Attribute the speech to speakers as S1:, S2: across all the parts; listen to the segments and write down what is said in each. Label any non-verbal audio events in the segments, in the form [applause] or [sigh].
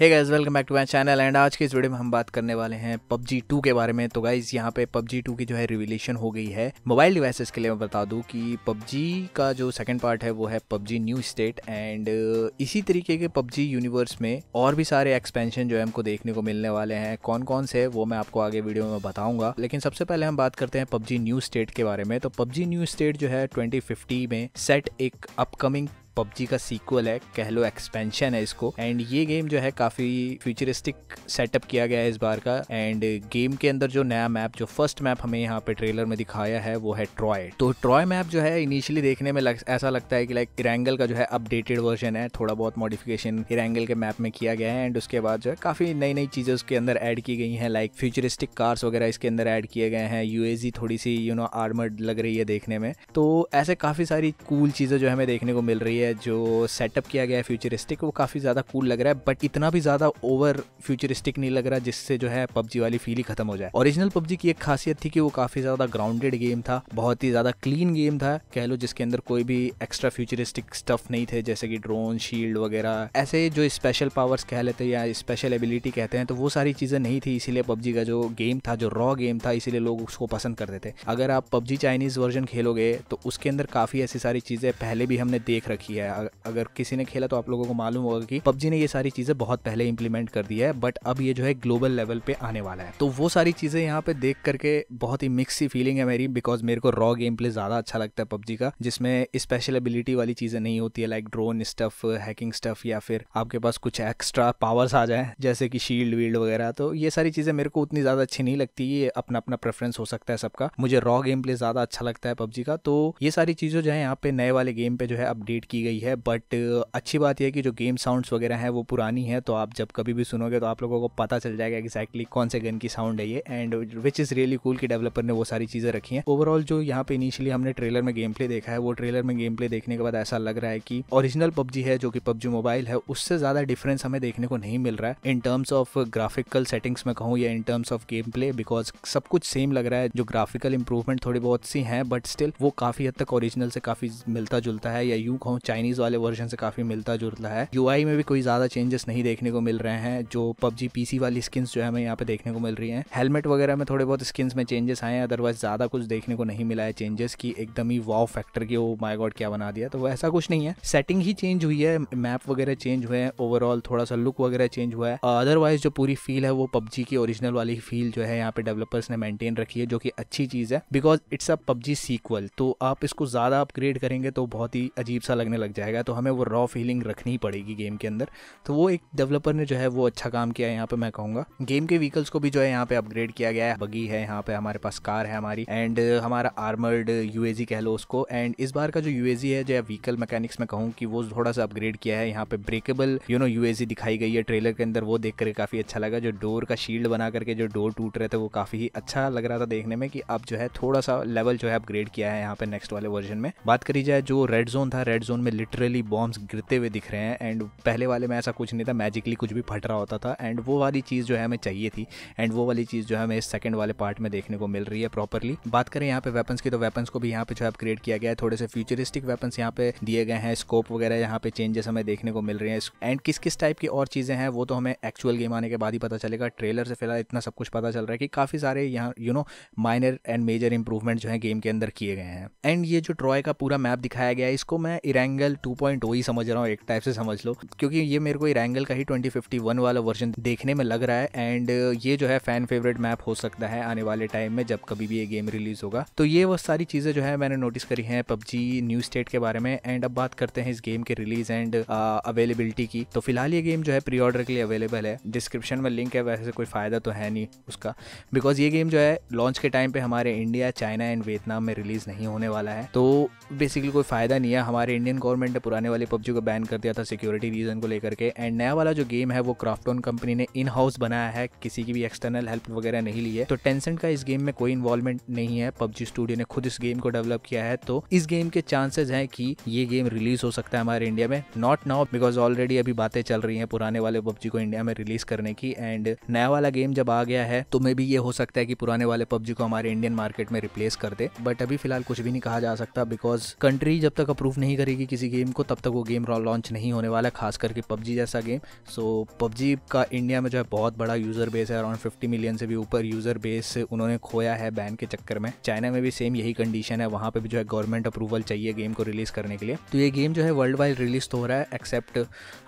S1: hey guys welcome back to my channel and आज के इस वीडियो में हम बात करने वाले हैं PUBG 2 के बारे में तो गाइस यहाँ पे PUBG 2 की जो है रिविलेशन हो गई है मोबाइल डिवाइसेस के लिए मैं बता दूं कि PUBG का जो सेकंड पार्ट है वो है PUBG न्यू स्टेट एंड इसी तरीके के PUBG यूनिवर्स में और भी सारे एक्सपेंशन जो है हमको देखने को मिलने वाले हैं कौन कौन से वो मैं आपको आगे वीडियो में बताऊंगा लेकिन सबसे पहले हम बात करते हैं पबजी न्यू स्टेट के बारे में तो पबजी न्यू स्टेट जो है ट्वेंटी में सेट एक अपकमिंग पबजी का सीक्वल है कह लो एक्सपेंशन है इसको एंड ये गेम जो है काफ़ी फ्यूचरिस्टिक सेटअप किया गया है इस बार का एंड गेम के अंदर जो नया मैप जो फर्स्ट मैप हमें यहाँ पे ट्रेलर में दिखाया है वो है ट्रॉय तो ट्रॉय मैप जो है इनिशियली देखने में लग, ऐसा लगता है कि लाइक इरेंगल का जो है अपडेटेड वर्जन है थोड़ा बहुत मॉडिफिकेशन इरेंगल के मैप में किया गया है एंड उसके बाद जो है काफ़ी नई नई चीज़ें उसके अंदर एड की गई है लाइक फ्यूचरिस्टिक कार्स वगैरह इसके अंदर एड किए गए हैं यूएजी थोड़ी सी यू नो आर्मर्ड लग रही है देखने में तो ऐसे काफ़ी सारी कूल चीज़ें जो हमें देखने को मिल रही है लिए जो सेटअप किया गया है फ्यूचरिस्टिक वो काफ़ी ज़्यादा कूल लग रहा है बट इतना भी ज़्यादा ओवर फ्यूचरिस्टिक नहीं लग रहा जिससे जो है पबजी वाली फील ही खत्म हो जाए ओरिजिनल पबजी की एक खासियत थी कि वो काफ़ी ज़्यादा ग्राउंडेड गेम था बहुत ही ज़्यादा क्लीन गेम था कह लो जिसके अंदर कोई भी एक्स्ट्रा फ्यूचरिस्टिक स्टफ नहीं थे जैसे कि ड्रोन शील्ड वगैरह ऐसे जो स्पेशल पावर्स कह लेते हैं या स्पेशल एबिलिटी कहते हैं तो वो सारी चीज़ें नहीं थी इसीलिए पबजी का जो गेम था जो रॉ गेम था इसीलिए लोग उसको पसंद करते थे अगर आप पबजी चाइनीज़ वर्जन खेलोगे तो उसके अंदर काफ़ी ऐसी सारी चीज़ें पहले भी हमने देख रखी की है अगर किसी ने खेला तो आप लोगों को मालूम होगा कि पबजी ने ये सारी चीजें बहुत पहले इंप्लीमेंट कर दी है बट अब ये जो है ग्लोबल लेवल पे आने वाला है तो वो सारी चीजें यहाँ पे देख करके बहुत ही मिक्स फीलिंग है मेरी बिकॉज मेरे को रॉ गेम प्ले ज्यादा अच्छा लगता है पबजी का जिसमें स्पेशल एबिलिटी वाली चीजें नहीं होती है like drone stuff hacking stuff या फिर आपके पास कुछ एक्स्ट्रा पावर्स आ जाए जैसे कि शील्ड वील्ड वगैरह तो ये सारी चीजें मेरे को उतनी ज्यादा अच्छी नहीं लगती ये अपना अपना प्रेफरेंस हो सकता है सबका मुझे रॉ गेम प्ले ज्यादा अच्छा लगता है पबजी का तो ये सारी चीजें जो है यहाँ पे नए वाले गेम पे जो है अपडेट की की गई है बट अच्छी बात यह है कि जो गेम साउंड्स वगैरह हैं वो पुरानी है तो आप जब कभी भी सुनोगे तो आप लोगों को पता चल जाएगा एग्जैक्टली exactly कौन से गन की साउंड है ये and which is really cool कि डेवलपर ने वो सारी चीज़ें रखी हैं ओवरऑल जो यहाँ पे इनिशियली हमने ट्रेलर में गेम प्ले देखा है वो ट्रेलर में गेम प्ले देखने के बाद ऐसा लग रहा है कि ओरिजिनल पबजी है जो कि पबजी मोबाइल है उससे ज़्यादा डिफरेंस हमें देखने को नहीं मिल रहा है in terms of graphical settings में कहूँ या in terms of gameplay because सब कुछ सेम लग रहा है जो ग्राफिकल इंप्रूवमेंट थोड़ी बहुत सी हैं बट स्टिल वो काफ़ी हद तक ओरिजिनल से काफ़ी मिलता जुलता है या यूँ कहूँ चाइनीज़ वाले वर्जन से काफ़ी मिलता जुलता है यू में भी कोई ज़्यादा चेंजेस नहीं देखने को मिल रहे हैं जो पबजी पीसी वाली स्किन जो है हमें यहाँ पे देखने को मिल रही है हेलमेट वगैरह में थोड़े बहुत स्किन में चेंजेस आए हैं अदरवाइज ज़्यादा कुछ देखने को नहीं मिला है चेंजेस की एकदम ही वाव फैक्टर की वो माई गॉड क्या बना दिया तो ऐसा कुछ नहीं है सेटिंग ही चेंज हुई है मैप वगैरह चेंज हुए हैं ओवरऑल थोड़ा सा लुक वगैरह चेंज हुआ है अदरवाइज जो पूरी फील है वो पबजी की ओरिजिनल वाली फील जो है यहाँ पे डेवलपर्स ने मेंटेन रखी है जो कि अच्छी चीज़ है because it's a PUBG sequel तो आप इसको ज़्यादा अपग्रेड करेंगे तो बहुत ही अजीब सा लगने लग जाएगा तो हमें वो रॉ फीलिंग रखनी पड़ेगी गेम के अंदर तो वो एक डेवलपर ने जो है वो अच्छा काम किया है यहाँ पे मैं कहूँगा गेम के व्हीकल्स को भी जो है यहाँ पे अपग्रेड किया गया है बगी है यहाँ पे हमारे पास कार है हमारी एंड हमारा आर्मर्ड यूएजी कह लो उसको एंड इस बार का जो यूएजी है जो व्हीकल मैकेनिक्स में कहूँ कि वो थोड़ा सा अपग्रेड किया है यहाँ पे ब्रेकेबल यू नो यूएजी दिखाई गई है ट्रेलर के अंदर वो देख करके काफ़ी अच्छा लगा जो डोर का शील्ड बना करके जो डोर टूट रहे थे वो काफ़ी ही अच्छा लग रहा था देखने में कि अब जो है थोड़ा सा लेवल जो है अपग्रेड किया है यहाँ पे नेक्स्ट वाले वर्जन में बात करी जाए जो रेड जोन था रेड जोन में में लिटरली बॉम्ब्स गिरते हुए दिख रहे हैं एंड पहले वाले में ऐसा कुछ नहीं था मैजिकली कुछ भी फट रहा होता था एंड वो वाली चीज़ जो है हमें चाहिए थी एंड वो वाली चीज़ जो है हमें इस सेकंड वाले पार्ट में देखने को मिल रही है प्रॉपरली बात करें यहाँ पे वेपन्स की तो वेपन्स को भी यहाँ पे जो है अपग्रेड किया गया है थोड़े से फ्यूचरिस्टिक वेपन्स यहाँ पे दिए गए हैं स्कोप वगैरह यहाँ पे चेंजेस हमें देखने को मिल रहे हैं एंड किस किस टाइप की और चीज़ें हैं वो तो हमें एक्चुअल गेम आने के बाद ही पता चलेगा ट्रेलर से फिलहाल इतना सब कुछ पता चल रहा है कि काफ़ी सारे यहाँ you know minor and major improvement जो है गेम के अंदर किए गए हैं एंड ये जो ट्रॉय का पूरा मैप दिखाया गया है इसको मैं इरेंग एंगल 2.0 ही समझ रहा हूँ एक टाइप से समझ लो क्योंकि ये मेरे को एंगल का ही 2051 वाला वर्जन देखने में लग रहा है एंड ये जो है फैन फेवरेट मैप हो सकता है आने वाले टाइम में जब कभी भी ये गेम रिलीज होगा तो ये वो सारी चीज़ें जो है मैंने नोटिस करी है पबजी न्यू स्टेट के बारे में एंड अब बात करते हैं इस गेम के रिलीज एंड अवेलेबिलिटी की तो फिलहाल ये गेम जो है प्री ऑर्डर के लिए अवेलेबल है डिस्क्रिप्शन में लिंक है वैसे तो कोई फ़ायदा तो है नहीं उसका बिकॉज ये गेम जो है लॉन्च के टाइम पे हमारे इंडिया चाइना एंड वियतनाम में रिलीज़ नहीं होने वाला है तो बेसिकली कोई फ़ायदा नहीं है हमारे इंडियन गवर्नमेंट ने पुराने वाले पबजी को बैन कर दिया था सिक्योरिटी रीज़न को लेकर के एंड नया वाला जो गेम है वो क्राफ्टोन कंपनी ने इन हाउस बनाया है किसी की भी एक्सटर्नल हेल्प वगैरह नहीं ली है तो टेंसेंट का इस गेम में कोई इन्वॉल्वमेंट नहीं है पबजी स्टूडियो ने खुद इस गेम को डेवलप किया है तो इस गेम के चांसेस है कि ये गेम रिलीज हो सकता है हमारे इंडिया में नॉट नाउ बिकॉज ऑलरेडी अभी बातें चल रही है पुराने वाले पबजी को इंडिया में रिलीज करने की एंड नया वाला गेम जब आ गया है तो मे भी ये हो सकता है कि पुराने वाले पबजी को हमारे इंडियन मार्केट में रिप्लेस कर दे बट अभी फिलहाल कुछ भी नहीं कहा जा सकता बिकॉज कंट्री जब तक अप्रूव नहीं करेगी किसी गेम को तब तक वो गेम लॉन्च नहीं होने वाला है खास करके पबजी जैसा गेम सो पबजी का इंडिया में जो है बहुत बड़ा यूज़र बेस है अराउंड फिफ्टी मिलियन से भी ऊपर यूज़र बेस उन्होंने खोया है बैन के चक्कर में चाइना में भी सेम यही कंडीशन है वहाँ पर भी जो है गवर्नमेंट अप्रूवल चाहिए गेम को रिलीज़ करने के लिए तो ये गेम जो है वर्ल्ड वाइड रिलीज़ तो हो रहा है एक्सेप्ट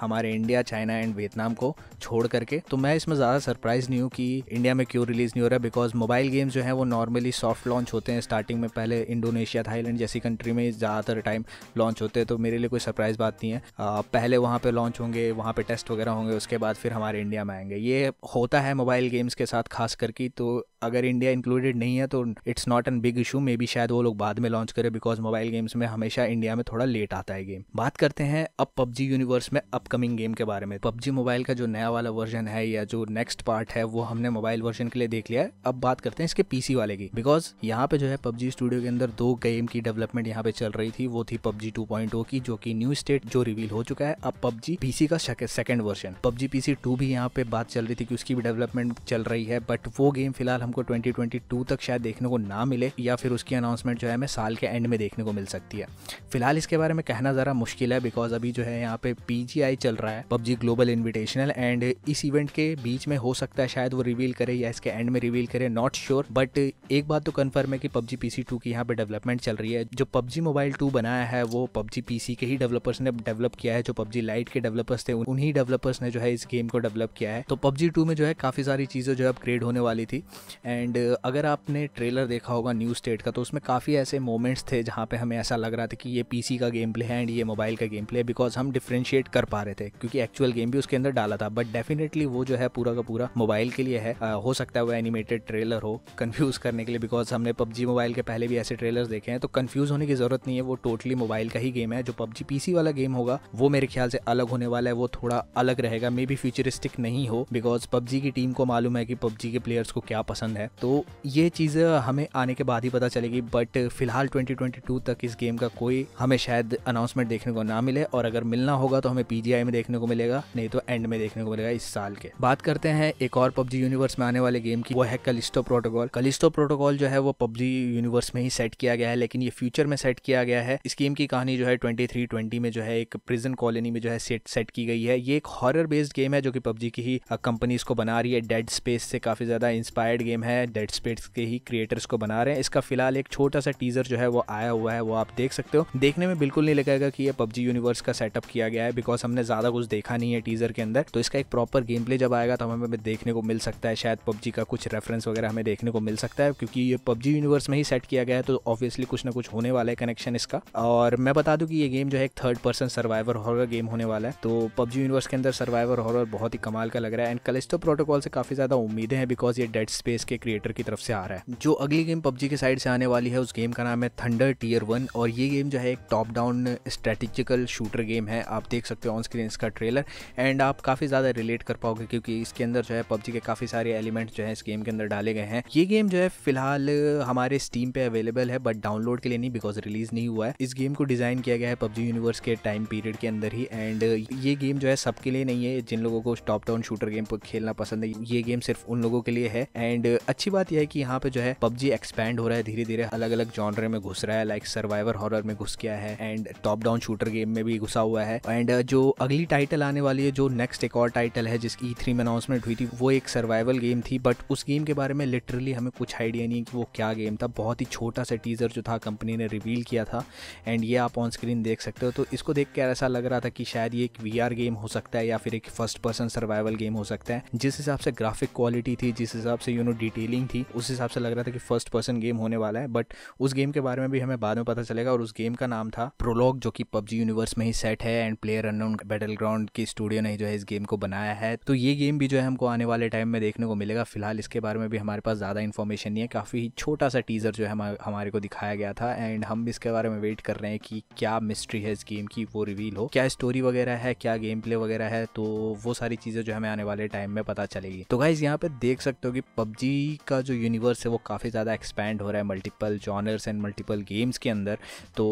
S1: हमारे इंडिया चाइना एंड वियतनाम को छोड़ करके तो मैं इसमें ज़्यादा सरप्राइज नहीं हूँ कि इंडिया में क्यों रिलीज़ नहीं हो रहा है बिकॉज मोबाइल गेम्स जो है वो नॉर्मली सॉफ्ट लॉन्च होते हैं स्टार्टिंग में पहले इंडोनेशिया थाईलैंड जैसी कंट्री में ज़्यादातर टाइम लॉन्च होते हैं तो तो मेरे लिए कोई सरप्राइज़ बात नहीं है आ, पहले वहाँ पे लॉन्च होंगे वहाँ पे टेस्ट वगैरह होंगे उसके बाद फिर हमारे इंडिया में आएंगे ये होता है मोबाइल गेम्स के साथ खास करके तो अगर इंडिया इंक्लूडेड नहीं है तो it's not an big issue maybe शायद वो लोग बाद में लॉन्च करें बिकॉज मोबाइल गेम्स में हमेशा इंडिया में थोड़ा लेट आता है गेम बात करते हैं अब पबजी यूनिवर्स में अपकमिंग गेम के बारे में पबजी मोबाइल का जो नया वाला वर्जन है या जो नेक्स्ट पार्ट है वो हमने मोबाइल वर्जन के लिए देख लिया है अब बात करते हैं इसके पीसी वाले की बिकॉज यहाँ पे जो है पबजी स्टूडियो के अंदर दो गेम की डेवलपमेंट यहाँ पे चल रही थी वो थी पबजी टू की जो कि न्यू स्टेट जो रिवील हो चुका है अब पबजी पीसी का second version PUBG PC two भी यहाँ पे बात चल रही थी कि उसकी भी डेवलपमेंट चल रही है बट वो गेम फिलहाल हमको 2022 तक शायद देखने को ना मिले या फिर उसकी अनाउंसमेंट जो है हमें साल के एंड में देखने को मिल सकती है फिलहाल इसके बारे में कहना ज़रा मुश्किल है बिकॉज अभी जो है यहाँ पे पीजीआई चल रहा है पबजी ग्लोबल इन्विटेशनल एंड इस इवेंट के बीच में हो सकता है शायद वो रिवील करे या इसके एंड में रिवील करे नॉट श्योर बट एक बात तो कन्फर्म है कि पबजी पीसी टू की यहाँ पे डेवलपमेंट चल रही है जो पबजी मोबाइल टू बनाया है वो पबजी पीसी के ही डेवलपर्स ने डेवलप किया है जो पबजी लाइट के डेवलपर्स थे उन्हीं डेवलपर्स ने जो है इस गेम को डेवलप किया है तो पबजी टू में जो है काफ़ी सारी चीज़ें जो है अपग्रेड होने वाली थी एंड अगर आपने ट्रेलर देखा होगा न्यू स्टेट का तो उसमें काफ़ी ऐसे मोमेंट्स थे जहाँ पे हमें ऐसा लग रहा था कि ये पीसी का गेम प्ले है एंड ये मोबाइल का गेम प्ले है बिकॉज हम डिफ्रेंशिएट कर पा रहे थे क्योंकि एक्चुअल गेम भी उसके अंदर डाला था बट डेफिनेटली वो जो है पूरा का पूरा मोबाइल के लिए है हो सकता है वो एनिमेटेड ट्रेलर हो कन्फ्यूज़ करने के लिए बिकॉज हमने पबजी मोबाइल के पहले भी ऐसे ट्रेलर देखे हैं तो कन्फ्यूज़ होने की ज़रूरत नहीं है वो टोटली मोबाइल का ही गेम है है जो पबजी पीसी वाला गेम होगा वो मेरे ख्याल से अलग होने वाला है वो थोड़ा अलग रहेगा मे बी फ्यूचरिस्टिक नहीं हो बिकॉज पबजी की टीम को मालूम है कि पबजी के प्लेयर्स को क्या पसंद है तो ये चीज़ हमें आने के बाद ही पता चलेगी बट फिलहाल 2022 तक इस गेम का कोई हमें शायद अनाउंसमेंट देखने को ना मिले और अगर मिलना होगा तो हमें पीजीआई में देखने को मिलेगा नहीं तो एंड में देखने को मिलेगा इस साल के बात करते हैं एक और पबजी यूनिवर्स में आने वाले गेम की वो है कलिस्टो प्रोटोकॉल कलिस्टो प्रोटोकॉल जो है वो पबजी यूनिवर्स में ही सेट किया गया है लेकिन ये फ्यूचर में सेट किया गया है इस गेम की कहानी जो है 2320 में जो है एक प्रिजन कॉलोनी में जो है सेट सेट की गई है ये एक हॉरर बेस्ड गेम है जो कि पबजी की ही कंपनी इसको बना रही है डेड स्पेस से काफ़ी ज़्यादा इंस्पायर्ड गेम है डेड स्पेस के ही क्रिएटर्स को बना रहे हैं इसका फिलहाल एक छोटा सा टीजर जो है वो आया हुआ है वो आप देख सकते हो देखने में बिल्कुल नहीं लगेगा कि ये पबजी यूनिवर्स का सेटअप किया गया है बिकॉज हमने ज़्यादा कुछ देखा नहीं है टीजर के अंदर तो इसका एक प्रॉपर गेम प्ले जब आएगा तो हमें देखने को मिल सकता है शायद पबजी का कुछ रेफरेंस वगैरह हमें देखने को मिल सकता है क्योंकि ये पबजी यूनिवर्स में ही सेट किया गया है तो ऑब्वियसली कुछ ना कुछ होने वाला है कनेक्शन इसका और मैं बता दूं कि ये गेम जो है एक third person survivor horror game होने वाला है तो पबजी यूनिवर्स के अंदर सर्वाइवर हॉरर बहुत ही कमाल का लग रहा है एंड कलिस्टो प्रोटोकॉल से काफी ज्यादा उम्मीदें हैं बिकॉज ये डेड स्पेस के क्रिएटर की तरफ से आ रहा है जो अगली गेम पबजी के साइड से आने वाली है उस गेम का नाम है थंडर टीयर वन और ये गेम जो है एक top down strategical shooter game है आप देख सकते हो ऑन स्क्रीन इसका ट्रेलर एंड आप काफी ज्यादा रिलेट कर पाओगे क्योंकि इसके अंदर जो है पबजी के काफी सारे एलिमेंट जो है इस गेम के अंदर डाले गए हैं ये गेम जो है फिलहाल हमारे स्टीम पे अवेलेबल है बट डाउनलोड के लिए नहीं बिकॉज रिलीज नहीं हुआ है इस गेम को डिजाइन किया गया है है पबजी यूनिवर्स के टाइम पीरियड के अंदर ही एंड ये गेम जो है सबके लिए नहीं है जिन लोगों को टॉप डाउन शूटर गेम खेलना पसंद है ये गेम सिर्फ उन लोगों के लिए है एंड अच्छी बात यह है कि यहाँ पे जो है पबजी एक्सपैंड हो रहा है धीरे धीरे अलग अलग जॉनर में घुस रहा है लाइक सर्वाइवर हॉरर में घुस गया है and top down shooter game में भी घुसा हुआ है एंड जो अगली टाइटल आने वाली है जो नेक्स्ट एक और टाइटल है जिसकी ई e थ्री में अनाउंसमेंट हुई थी वो एक सर्वाइवल गेम थी बट उस गेम के बारे में लिटरली हमें कुछ आइडिया नहीं कि वो क्या गेम था बहुत ही छोटा सा टीजर जो था कंपनी ने रिवील किया था एंड ये आप ऑन स्क्रीन देख सकते हो तो इसको देख के ऐसा लग रहा था कि शायद ये एक वी गेम हो सकता है या फिर एक फर्स्ट पर्सन सर्वाइवल गेम हो सकता है जिस हिसाब से ग्राफिक क्वालिटी थी जिस हिसाब से यू नो डिटेलिंग थी उस हिसाब से लग रहा था कि फर्स्ट पर्सन गेम होने वाला है बट उस गेम के बारे में भी हमें बाद में पता चलेगा और उस गेम का नाम था प्रोलॉग जो कि पबजी यूनिवर्स में ही सेट है and player unknown battleground की स्टूडियो ने जो है इस गेम को बनाया है तो ये गेम भी जो है हमको आने वाले टाइम में देखने को मिलेगा फिलहाल इसके बारे में भी हमारे पास ज़्यादा इन्फॉर्मेशन नहीं है काफ़ी छोटा सा टीज़र जो है हमारे को दिखाया गया था एंड हम इसके बारे में वेट कर रहे हैं कि क्या मिस्ट्री है इस गेम की वो रिवील हो क्या स्टोरी वगैरह है क्या गेम प्ले वगैरह है तो वो सारी चीज़ें जो हमें आने वाले टाइम में पता चलेगी तो गाइज यहाँ पे देख सकते हो कि पबजी का जो यूनिवर्स है वो काफ़ी ज़्यादा एक्सपैंड हो रहा है multiple genres and multiple games के अंदर तो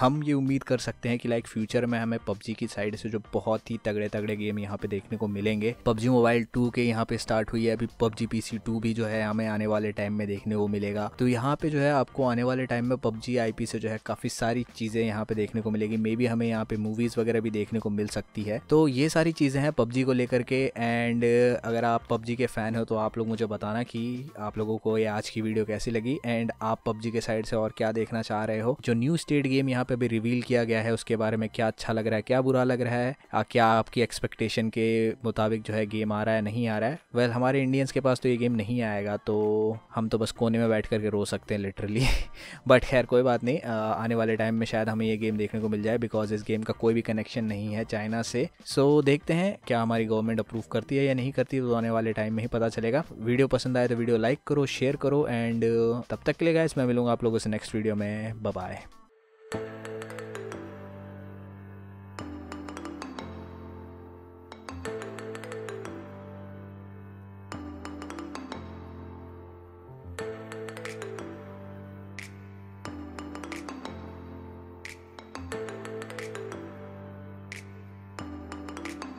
S1: हम ये उम्मीद कर सकते हैं कि लाइक फ्यूचर में हमें पबजी की साइड से जो बहुत ही तगड़े तगड़े गेम यहाँ पे देखने को मिलेंगे पबजी मोबाइल टू के यहाँ पे स्टार्ट हुई है अभी पबजी पी सी टू भी जो है हमें आने वाले टाइम में देखने को मिलेगा तो यहाँ पे जो है आपको आने वाले टाइम में पबजी आई पी से जो है काफ़ी सारी चीज़ें यहाँ पे देखने को मिलेगी मे बी हमें यहाँ पे मूवीज़ वगैरह भी देखने को मिल सकती है तो ये सारी चीज़ें हैं पबजी को लेकर के एंड अगर आप पबजी के फ़ैन हो तो आप लोग मुझे बताना कि आप लोगों को ये आज की वीडियो कैसी लगी एंड आप पबजी के साइड से और क्या देखना चाह रहे हो जो न्यू स्टेट गेम यहाँ पे भी रिवील किया गया है उसके बारे में क्या अच्छा लग रहा है क्या बुरा लग रहा है क्या आपकी एक्सपेक्टेशन के मुताबिक जो है गेम आ रहा है नहीं आ रहा है वेल well, हमारे इंडियंस के पास तो ये गेम नहीं आएगा तो हम तो बस कोने में बैठ करके रो सकते हैं लिटरली बट [laughs] खैर कोई बात नहीं आने वाले टाइम में शायद हमें ये गेम गेम देखने को मिल जाए बिकॉज इस गेम का कोई भी कनेक्शन नहीं है चाइना से सो so, देखते हैं क्या हमारी गवर्नमेंट अप्रूव करती है या नहीं करती तो आने वाले टाइम में ही पता चलेगा वीडियो पसंद आए तो वीडियो लाइक करो शेयर करो एंड तब तक के लिए गाइस मैं मिलूंगा आप लोगों से नेक्स्ट वीडियो में बाय